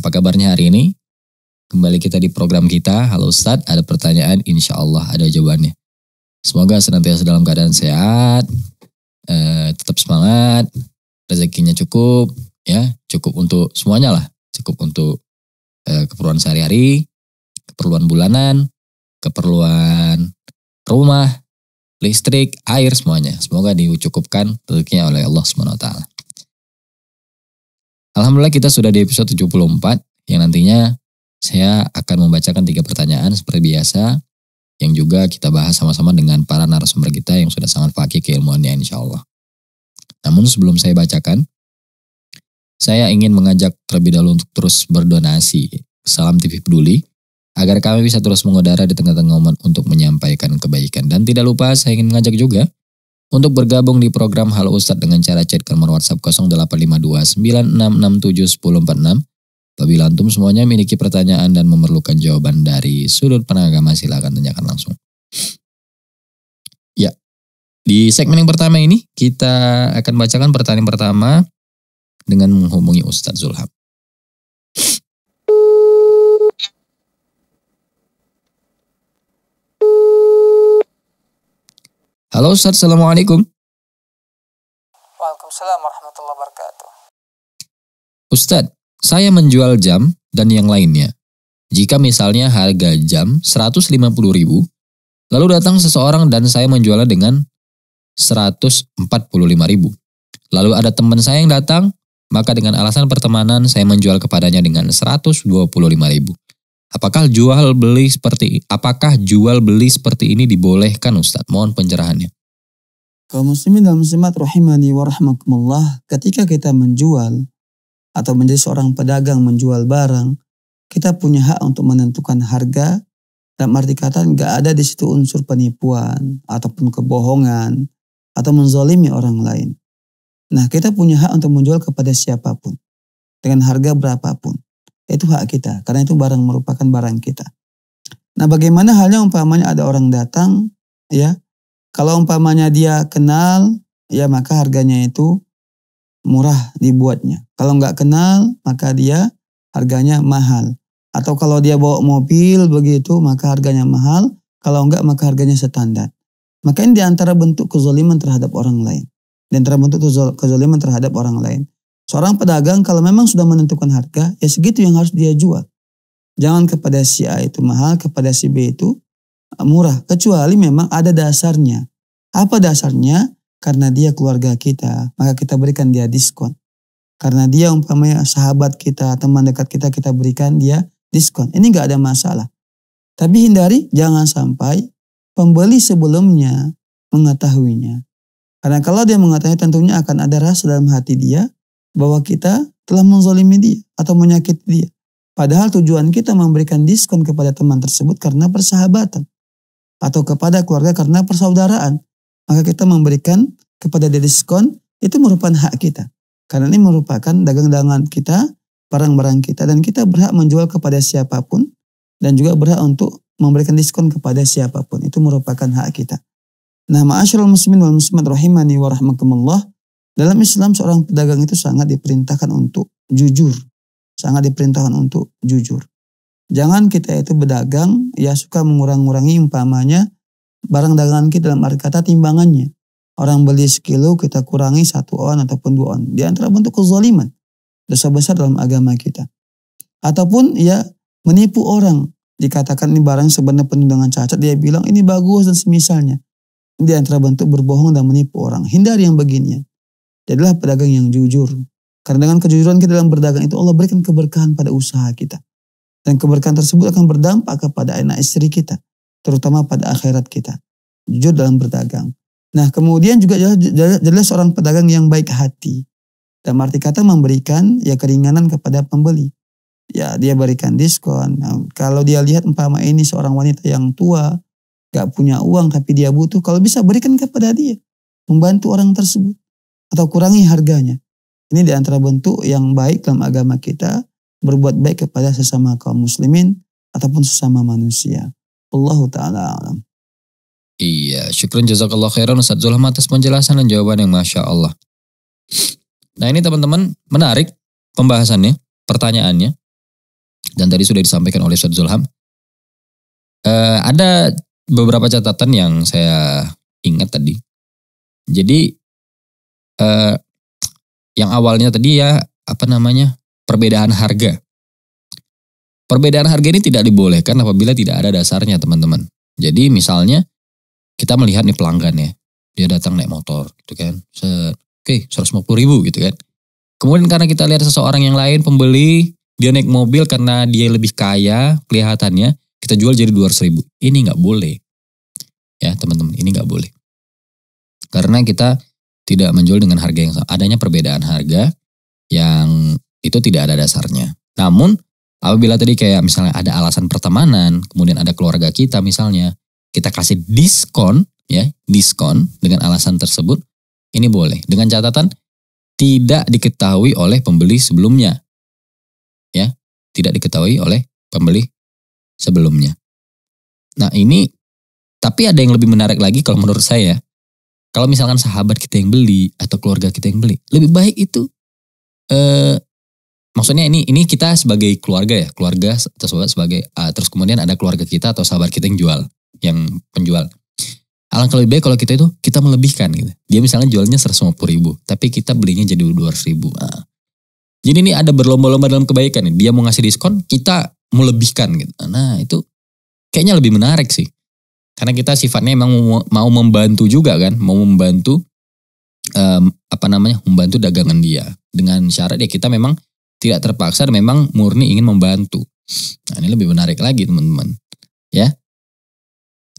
Apa kabarnya hari ini? Kembali kita di program kita, Halo Ustadz, ada pertanyaan, insya Allah ada jawabannya. Semoga senantiasa dalam keadaan sehat, eh, tetap semangat, rezekinya cukup, ya cukup untuk semuanya lah. Cukup untuk eh, keperluan sehari-hari, keperluan bulanan, keperluan rumah, listrik, air semuanya. Semoga dicukupkan rezekinya oleh Allah swt wa Alhamdulillah kita sudah di episode 74 yang nantinya saya akan membacakan tiga pertanyaan seperti biasa yang juga kita bahas sama-sama dengan para narasumber kita yang sudah sangat pakai keilmuannya insya Allah. Namun sebelum saya bacakan, saya ingin mengajak terlebih dahulu untuk terus berdonasi. Salam TV Peduli, agar kami bisa terus mengudara di tengah-tengah umat untuk menyampaikan kebaikan. Dan tidak lupa saya ingin mengajak juga untuk bergabung di program Halo Ustadz dengan cara chat ke nomor WhatsApp 0852 9667 1046. Apabila antum semuanya memiliki pertanyaan dan memerlukan jawaban dari sudut pandang agama silakan tanyakan langsung. Ya, di segmen yang pertama ini kita akan bacakan pertanyaan pertama dengan menghubungi Ustadz Zulham. Halo Ustaz, Assalamualaikum. Waalaikumsalam warahmatullahi wabarakatuh. Ustaz, saya menjual jam dan yang lainnya. Jika misalnya harga jam 150 ribu, lalu datang seseorang dan saya menjualnya dengan 145 ribu. Lalu ada teman saya yang datang, maka dengan alasan pertemanan saya menjual kepadanya dengan 125 ribu. Apakah jual beli seperti apakah jual beli seperti ini dibolehkan Ustadz? Mohon pencerahannya. Kaum muslimin dan muslimat rahimani wa rahmakumullah, ketika kita menjual atau menjadi seorang pedagang menjual barang, kita punya hak untuk menentukan harga. dan arti kata nggak ada di situ unsur penipuan ataupun kebohongan atau menzalimi orang lain. Nah kita punya hak untuk menjual kepada siapapun dengan harga berapapun. Itu hak kita, karena itu barang merupakan barang kita. Nah, bagaimana halnya umpamanya ada orang datang, ya? Kalau umpamanya dia kenal, ya maka harganya itu murah dibuatnya. Kalau nggak kenal, maka dia harganya mahal. Atau kalau dia bawa mobil begitu, maka harganya mahal. Kalau enggak, maka harganya standar. Makanya ini diantara bentuk kezaliman terhadap orang lain. Diantara bentuk kezaliman terhadap orang lain. Seorang pedagang kalau memang sudah menentukan harga, ya segitu yang harus dia jual. Jangan kepada si A itu mahal, kepada si B itu eh, murah. Kecuali memang ada dasarnya. Apa dasarnya? Karena dia keluarga kita, maka kita berikan dia diskon. Karena dia umpamanya sahabat kita, teman dekat kita, kita berikan dia diskon. Ini gak ada masalah. Tapi hindari jangan sampai pembeli sebelumnya mengetahuinya. Karena kalau dia mengetahui tentunya akan ada rasa dalam hati dia bahwa kita telah menzolimi dia atau menyakiti dia. Padahal tujuan kita memberikan diskon kepada teman tersebut karena persahabatan atau kepada keluarga karena persaudaraan. Maka kita memberikan kepada dia diskon itu merupakan hak kita. Karena ini merupakan dagang-dagangan kita, barang-barang kita dan kita berhak menjual kepada siapapun dan juga berhak untuk memberikan diskon kepada siapapun. Itu merupakan hak kita. Nah, ma'asyiral muslimin wal muslimat rahimani wa rahmakumullah. Dalam Islam seorang pedagang itu sangat diperintahkan untuk jujur. Sangat diperintahkan untuk jujur. Jangan kita itu berdagang ya suka mengurang-ngurangi umpamanya barang dagangan kita dalam arti kata timbangannya. Orang beli sekilo kita kurangi satu on ataupun dua on. Di antara bentuk kezaliman. Dosa besar dalam agama kita. Ataupun ya menipu orang. Dikatakan ini barang sebenarnya penuh dengan cacat. Dia bilang ini bagus dan semisalnya. Di antara bentuk berbohong dan menipu orang. Hindari yang beginian. Jadilah pedagang yang jujur. Karena dengan kejujuran kita dalam berdagang itu Allah berikan keberkahan pada usaha kita. Dan keberkahan tersebut akan berdampak kepada anak istri kita. Terutama pada akhirat kita. Jujur dalam berdagang. Nah kemudian juga jelas seorang pedagang yang baik hati. Dan arti kata memberikan ya keringanan kepada pembeli. Ya dia berikan diskon. Nah, kalau dia lihat umpama ini seorang wanita yang tua, gak punya uang tapi dia butuh, kalau bisa berikan kepada dia. Membantu orang tersebut atau kurangi harganya. Ini di antara bentuk yang baik dalam agama kita berbuat baik kepada sesama kaum muslimin ataupun sesama manusia. Allah taala alam. Iya, syukurin jazakallah khairan Ustaz Zulham atas penjelasan dan jawaban yang Masya Allah. Nah ini teman-teman menarik pembahasannya, pertanyaannya. Dan tadi sudah disampaikan oleh Ustaz Zulham. E, ada beberapa catatan yang saya ingat tadi. Jadi eh, yang awalnya tadi ya apa namanya perbedaan harga. Perbedaan harga ini tidak dibolehkan apabila tidak ada dasarnya teman-teman. Jadi misalnya kita melihat nih pelanggan ya, dia datang naik motor gitu kan, oke okay, 150 ribu gitu kan. Kemudian karena kita lihat seseorang yang lain pembeli, dia naik mobil karena dia lebih kaya kelihatannya, kita jual jadi 200 ribu. Ini nggak boleh. Ya teman-teman, ini nggak boleh. Karena kita tidak menjual dengan harga yang sama. Adanya perbedaan harga yang itu tidak ada dasarnya. Namun apabila tadi kayak misalnya ada alasan pertemanan, kemudian ada keluarga kita misalnya, kita kasih diskon ya, diskon dengan alasan tersebut, ini boleh. Dengan catatan tidak diketahui oleh pembeli sebelumnya. Ya, tidak diketahui oleh pembeli sebelumnya. Nah, ini tapi ada yang lebih menarik lagi kalau menurut saya kalau misalkan sahabat kita yang beli atau keluarga kita yang beli, lebih baik itu eh maksudnya ini ini kita sebagai keluarga ya, keluarga atau sahabat sebagai uh, terus kemudian ada keluarga kita atau sahabat kita yang jual, yang penjual. Alangkah lebih baik kalau kita itu kita melebihkan gitu. Dia misalnya jualnya seratus lima puluh ribu, tapi kita belinya jadi dua ratus ribu. Nah. Jadi ini ada berlomba-lomba dalam kebaikan. Dia mau ngasih diskon, kita melebihkan gitu. Nah itu kayaknya lebih menarik sih. Karena kita sifatnya emang mau membantu juga kan, mau membantu um, apa namanya membantu dagangan dia dengan syarat ya kita memang tidak terpaksa dan memang murni ingin membantu. Nah, ini lebih menarik lagi teman-teman, ya.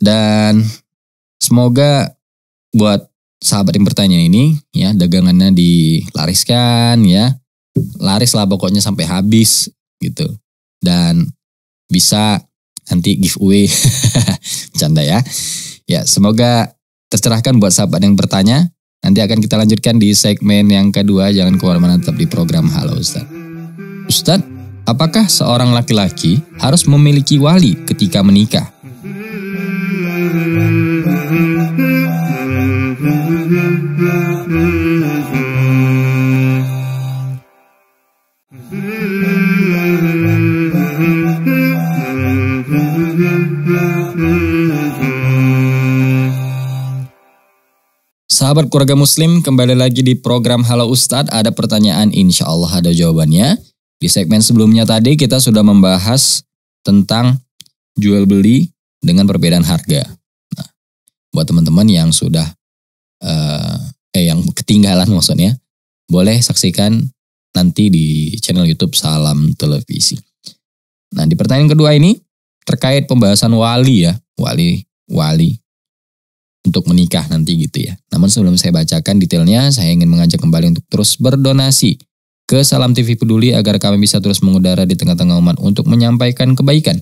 Dan semoga buat sahabat yang bertanya ini, ya dagangannya dilariskan, ya laris lah pokoknya sampai habis gitu dan bisa nanti giveaway bercanda ya. Ya, semoga tercerahkan buat sahabat yang bertanya. Nanti akan kita lanjutkan di segmen yang kedua. Jangan keluar mana tetap di program Halo Ustaz. Ustaz, apakah seorang laki-laki harus memiliki wali ketika menikah? Mm-hmm. Sahabat keluarga muslim, kembali lagi di program Halo Ustadz. Ada pertanyaan, insya Allah ada jawabannya. Di segmen sebelumnya tadi kita sudah membahas tentang jual beli dengan perbedaan harga. Nah, buat teman-teman yang sudah, uh, eh yang ketinggalan maksudnya, boleh saksikan nanti di channel YouTube Salam Televisi. Nah di pertanyaan kedua ini terkait pembahasan wali ya, wali, wali, untuk menikah nanti gitu ya. Namun sebelum saya bacakan detailnya, saya ingin mengajak kembali untuk terus berdonasi ke Salam TV Peduli agar kami bisa terus mengudara di tengah-tengah umat untuk menyampaikan kebaikan.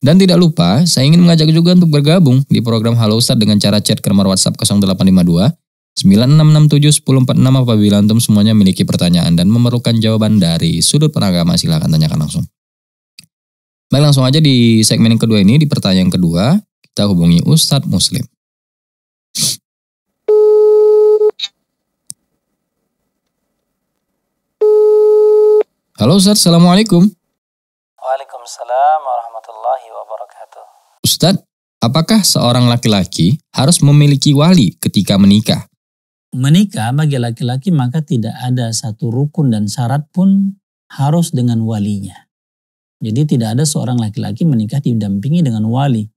Dan tidak lupa, saya ingin mengajak juga untuk bergabung di program Halo Ustaz dengan cara chat ke nomor WhatsApp 0852 9667 1046 apabila antum semuanya memiliki pertanyaan dan memerlukan jawaban dari sudut peragama silahkan tanyakan langsung. Baik langsung aja di segmen yang kedua ini, di pertanyaan kedua, kita hubungi Ustadz Muslim. Halo Ustaz, Assalamualaikum. Waalaikumsalam warahmatullahi wabarakatuh. Ustaz, apakah seorang laki-laki harus memiliki wali ketika menikah? Menikah bagi laki-laki maka tidak ada satu rukun dan syarat pun harus dengan walinya. Jadi tidak ada seorang laki-laki menikah didampingi dengan wali.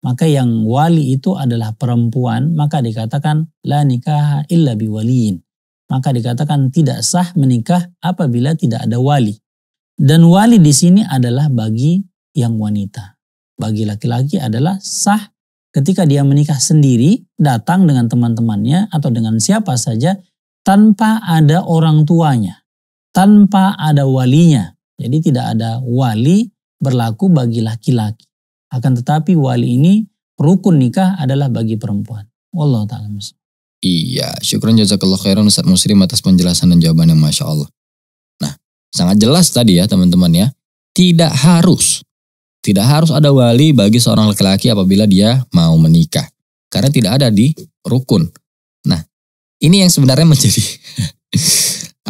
Maka yang wali itu adalah perempuan, maka dikatakan la nikaha illa biwaliin maka dikatakan tidak sah menikah apabila tidak ada wali. Dan wali di sini adalah bagi yang wanita. Bagi laki-laki adalah sah ketika dia menikah sendiri, datang dengan teman-temannya atau dengan siapa saja tanpa ada orang tuanya, tanpa ada walinya. Jadi tidak ada wali berlaku bagi laki-laki. Akan tetapi wali ini rukun nikah adalah bagi perempuan. Wallahu ta'ala Iya, syukron jazakallah khairan Ustaz Muslim atas penjelasan dan jawaban yang Masya Allah. Nah, sangat jelas tadi ya teman-teman ya. Tidak harus. Tidak harus ada wali bagi seorang laki-laki apabila dia mau menikah. Karena tidak ada di rukun. Nah, ini yang sebenarnya menjadi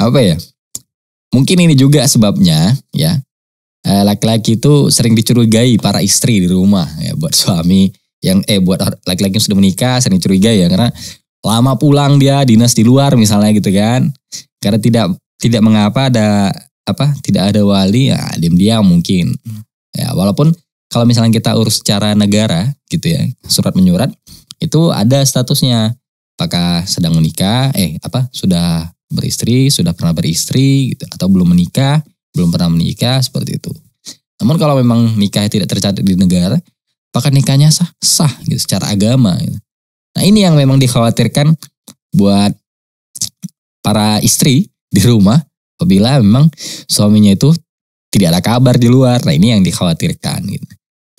apa ya? Mungkin ini juga sebabnya ya eh, laki-laki itu sering dicurigai para istri di rumah ya buat suami yang eh buat laki-laki yang sudah menikah sering curiga ya karena lama pulang dia dinas di luar misalnya gitu kan. Karena tidak tidak mengapa ada apa tidak ada wali ya diam-diam mungkin. Hmm. Ya walaupun kalau misalnya kita urus secara negara gitu ya, surat menyurat itu ada statusnya. Apakah sedang menikah, eh apa sudah beristri, sudah pernah beristri gitu atau belum menikah, belum pernah menikah seperti itu. Namun kalau memang nikah tidak tercatat di negara, apakah nikahnya sah? Sah gitu secara agama. Gitu. Nah ini yang memang dikhawatirkan buat para istri di rumah apabila memang suaminya itu tidak ada kabar di luar. Nah ini yang dikhawatirkan. Gitu.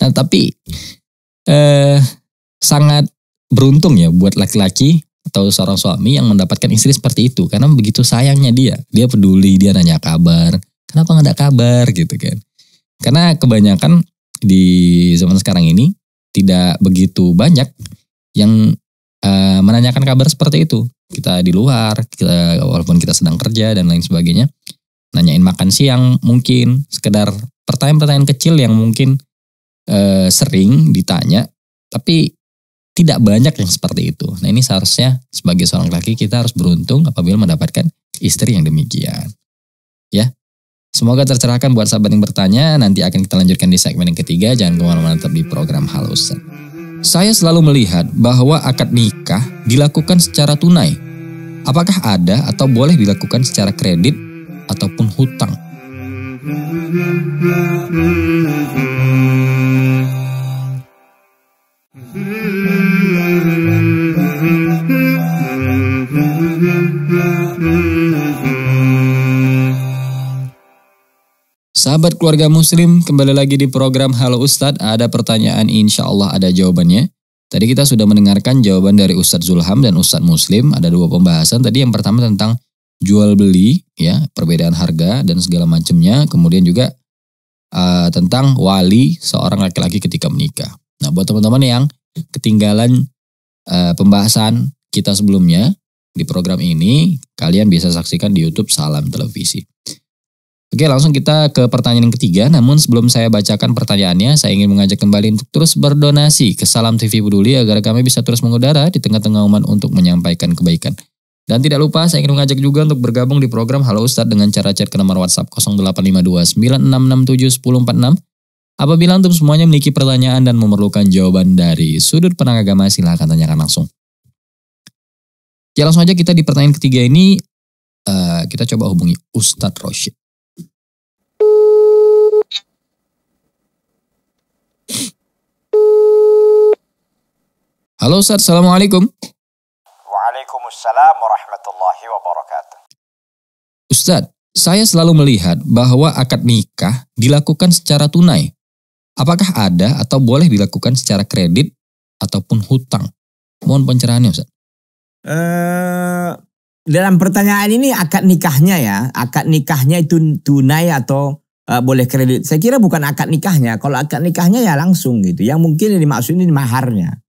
Nah tapi eh, sangat beruntung ya buat laki-laki atau seorang suami yang mendapatkan istri seperti itu karena begitu sayangnya dia dia peduli dia nanya kabar kenapa nggak ada kabar gitu kan karena kebanyakan di zaman sekarang ini tidak begitu banyak yang Eh, menanyakan kabar seperti itu. Kita di luar, kita walaupun kita sedang kerja dan lain sebagainya, nanyain makan siang mungkin, sekedar pertanyaan-pertanyaan kecil yang mungkin uh, sering ditanya, tapi tidak banyak yang seperti itu. Nah ini seharusnya sebagai seorang laki kita harus beruntung apabila mendapatkan istri yang demikian. Ya, Semoga tercerahkan buat sahabat yang bertanya. Nanti akan kita lanjutkan di segmen yang ketiga. Jangan kemana-mana tetap di program Halo saya selalu melihat bahwa akad nikah dilakukan secara tunai. Apakah ada atau boleh dilakukan secara kredit ataupun hutang? Sahabat keluarga muslim, kembali lagi di program Halo Ustadz. Ada pertanyaan insya Allah ada jawabannya. Tadi kita sudah mendengarkan jawaban dari Ustadz Zulham dan Ustadz Muslim. Ada dua pembahasan. Tadi yang pertama tentang jual beli, ya perbedaan harga dan segala macamnya. Kemudian juga uh, tentang wali seorang laki-laki ketika menikah. Nah buat teman-teman yang ketinggalan uh, pembahasan kita sebelumnya di program ini, kalian bisa saksikan di YouTube Salam Televisi. Oke, langsung kita ke pertanyaan yang ketiga. Namun sebelum saya bacakan pertanyaannya, saya ingin mengajak kembali untuk terus berdonasi ke Salam TV Peduli agar kami bisa terus mengudara di tengah-tengah umat untuk menyampaikan kebaikan. Dan tidak lupa, saya ingin mengajak juga untuk bergabung di program Halo Ustadz dengan cara chat ke nomor WhatsApp 0852 Apabila antum semuanya memiliki pertanyaan dan memerlukan jawaban dari sudut pandang agama, silahkan tanyakan langsung. Ya langsung aja kita di pertanyaan ketiga ini, uh, kita coba hubungi Ustadz Rosyid. Halo Ustaz, Assalamualaikum. Waalaikumsalam warahmatullahi wabarakatuh. Ustaz, saya selalu melihat bahwa akad nikah dilakukan secara tunai. Apakah ada atau boleh dilakukan secara kredit ataupun hutang? Mohon pencerahannya Ustaz. Uh, dalam pertanyaan ini akad nikahnya ya, akad nikahnya itu tunai atau uh, boleh kredit. Saya kira bukan akad nikahnya. Kalau akad nikahnya ya langsung gitu. Yang mungkin dimaksud ini maharnya.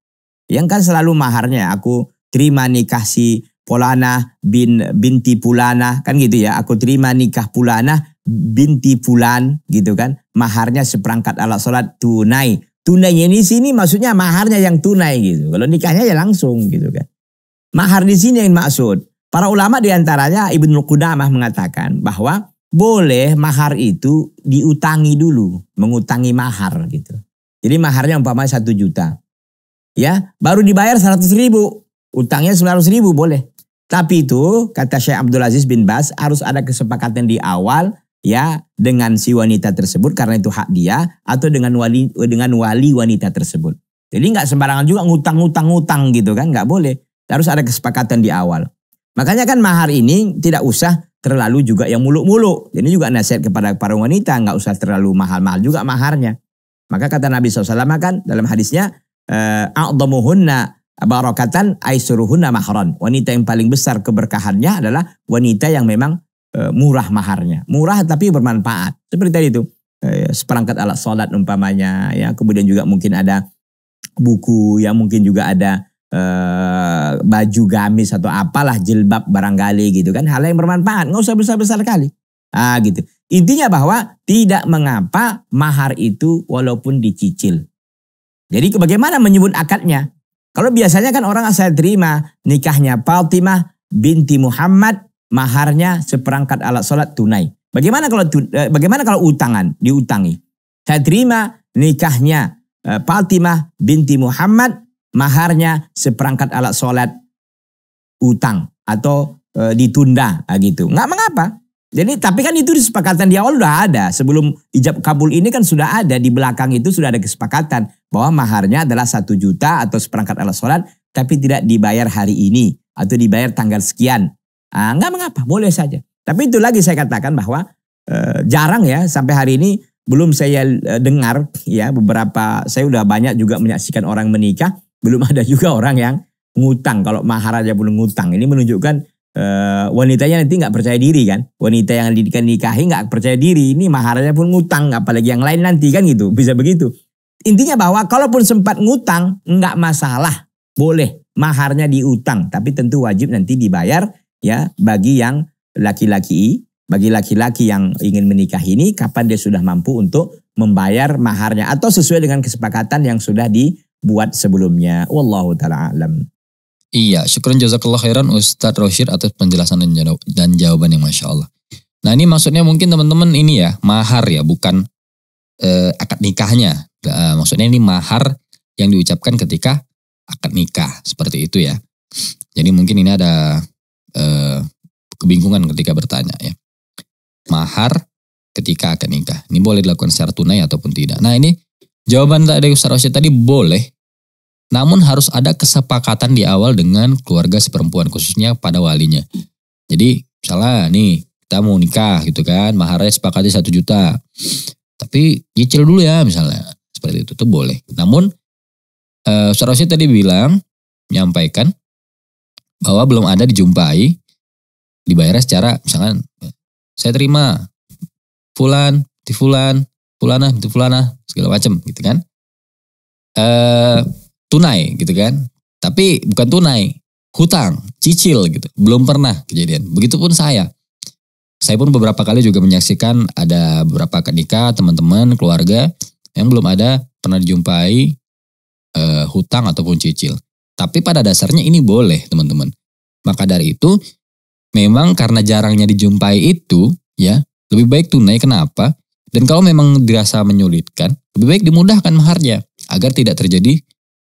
Yang kan selalu maharnya aku terima nikah si Polana bin binti Pulana kan gitu ya. Aku terima nikah Pulana binti Pulan gitu kan. Maharnya seperangkat alat sholat tunai. Tunainya ini sini maksudnya maharnya yang tunai gitu. Kalau nikahnya ya langsung gitu kan. Mahar di sini yang maksud. Para ulama diantaranya Ibnu Qudamah mengatakan bahwa boleh mahar itu diutangi dulu. Mengutangi mahar gitu. Jadi maharnya umpamanya satu juta ya baru dibayar 100 ribu. Utangnya 900 ribu boleh. Tapi itu kata Syekh Abdul Aziz bin Bas harus ada kesepakatan di awal ya dengan si wanita tersebut karena itu hak dia atau dengan wali dengan wali wanita tersebut. Jadi nggak sembarangan juga ngutang-ngutang-ngutang gitu kan nggak boleh. Harus ada kesepakatan di awal. Makanya kan mahar ini tidak usah terlalu juga yang muluk-muluk. Ini juga nasihat kepada para wanita nggak usah terlalu mahal-mahal juga maharnya. Maka kata Nabi SAW kan dalam hadisnya Eh, a'dhamuhunna barakatan aisuruhunna mahran. Wanita yang paling besar keberkahannya adalah wanita yang memang eh, murah maharnya. Murah tapi bermanfaat. Seperti tadi itu. Eh, seperangkat alat sholat umpamanya. ya Kemudian juga mungkin ada buku. Ya mungkin juga ada e, baju gamis atau apalah jilbab barangkali gitu kan. Hal yang bermanfaat. Nggak usah besar-besar kali. Ah gitu. Intinya bahwa tidak mengapa mahar itu walaupun dicicil. Jadi bagaimana menyebut akadnya? Kalau biasanya kan orang saya terima nikahnya Fatimah binti Muhammad, maharnya seperangkat alat sholat tunai. Bagaimana kalau eh, bagaimana kalau utangan diutangi? Saya terima nikahnya eh, Fatimah binti Muhammad, maharnya seperangkat alat sholat utang atau e, ditunda ah, gitu. Nggak mengapa. Jadi tapi kan itu kesepakatan di awal sudah ada. Sebelum ijab kabul ini kan sudah ada. Di belakang itu sudah ada kesepakatan. Bahwa maharnya adalah satu juta atau seperangkat alat sholat. Tapi tidak dibayar hari ini. Atau dibayar tanggal sekian. Ah, nggak mengapa, boleh saja. Tapi itu lagi saya katakan bahwa eh, jarang ya sampai hari ini belum saya eh, dengar ya beberapa saya udah banyak juga menyaksikan orang menikah belum ada juga orang yang ngutang kalau mahar aja belum ngutang ini menunjukkan uh, eh, wanitanya nanti nggak percaya diri kan wanita yang didikan nikahi nggak percaya diri ini maharnya pun ngutang apalagi yang lain nanti kan gitu bisa begitu intinya bahwa kalaupun sempat ngutang nggak masalah boleh maharnya diutang tapi tentu wajib nanti dibayar ya bagi yang laki-laki bagi laki-laki yang ingin menikah ini kapan dia sudah mampu untuk membayar maharnya atau sesuai dengan kesepakatan yang sudah dibuat sebelumnya wallahu taala alam Iya, syukurin jazakallah khairan Ustadz Roshid atas penjelasan dan, jawab, dan jawaban yang Masya Allah. Nah ini maksudnya mungkin teman-teman ini ya, mahar ya, bukan eh, akad nikahnya. E, maksudnya ini mahar yang diucapkan ketika akad nikah, seperti itu ya. Jadi mungkin ini ada eh, kebingungan ketika bertanya ya. Mahar ketika akad nikah. Ini boleh dilakukan secara tunai ataupun tidak. Nah ini jawaban dari Ustadz Rosyid tadi boleh namun harus ada kesepakatan di awal dengan keluarga si perempuan khususnya pada walinya. Jadi misalnya nih kita mau nikah gitu kan, maharnya sepakati satu juta. Tapi nyicil dulu ya misalnya. Seperti itu tuh boleh. Namun eh, Sarosi tadi bilang, menyampaikan bahwa belum ada dijumpai dibayar secara misalkan saya terima fulan, tifulan, fulana, tifulana, segala macam gitu kan. Eh tunai gitu kan. Tapi bukan tunai, hutang, cicil gitu. Belum pernah kejadian. Begitupun saya. Saya pun beberapa kali juga menyaksikan ada beberapa nikah, teman-teman, keluarga yang belum ada pernah dijumpai e, hutang ataupun cicil. Tapi pada dasarnya ini boleh teman-teman. Maka dari itu memang karena jarangnya dijumpai itu ya lebih baik tunai kenapa? Dan kalau memang dirasa menyulitkan, lebih baik dimudahkan maharnya agar tidak terjadi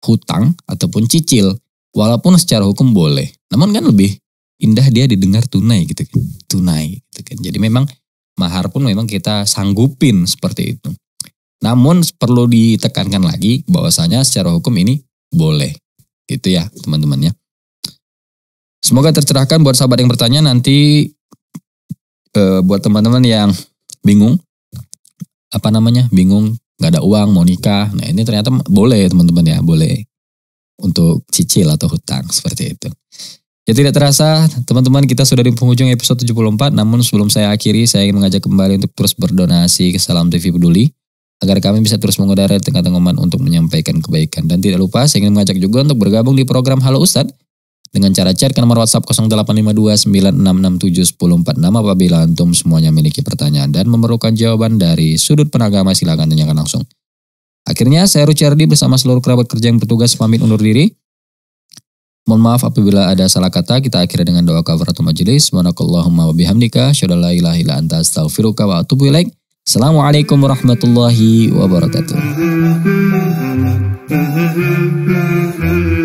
hutang ataupun cicil. Walaupun secara hukum boleh. Namun kan lebih indah dia didengar tunai gitu kan. Tunai gitu kan. Jadi memang mahar pun memang kita sanggupin seperti itu. Namun perlu ditekankan lagi bahwasanya secara hukum ini boleh. Gitu ya teman-teman ya. Semoga tercerahkan buat sahabat yang bertanya nanti e, buat teman-teman yang bingung apa namanya bingung nggak ada uang mau nikah. Nah ini ternyata boleh teman-teman ya, boleh untuk cicil atau hutang seperti itu. Ya tidak terasa teman-teman kita sudah di penghujung episode 74 namun sebelum saya akhiri saya ingin mengajak kembali untuk terus berdonasi ke Salam TV Peduli agar kami bisa terus mengudara di tengah-tengah untuk menyampaikan kebaikan. Dan tidak lupa saya ingin mengajak juga untuk bergabung di program Halo Ustadz dengan cara chat ke nomor WhatsApp 085296671046 apabila antum semuanya memiliki pertanyaan dan memerlukan jawaban dari sudut penagama silakan tanyakan langsung. Akhirnya saya Rucardi bersama seluruh kerabat kerja yang bertugas pamit undur diri. Mohon maaf apabila ada salah kata, kita akhiri dengan doa kafaratul majelis. Subhanakallahumma wa bihamdika, syadallah ilaha illa anta astaghfiruka wa atubu ilaik. Assalamualaikum warahmatullahi wabarakatuh.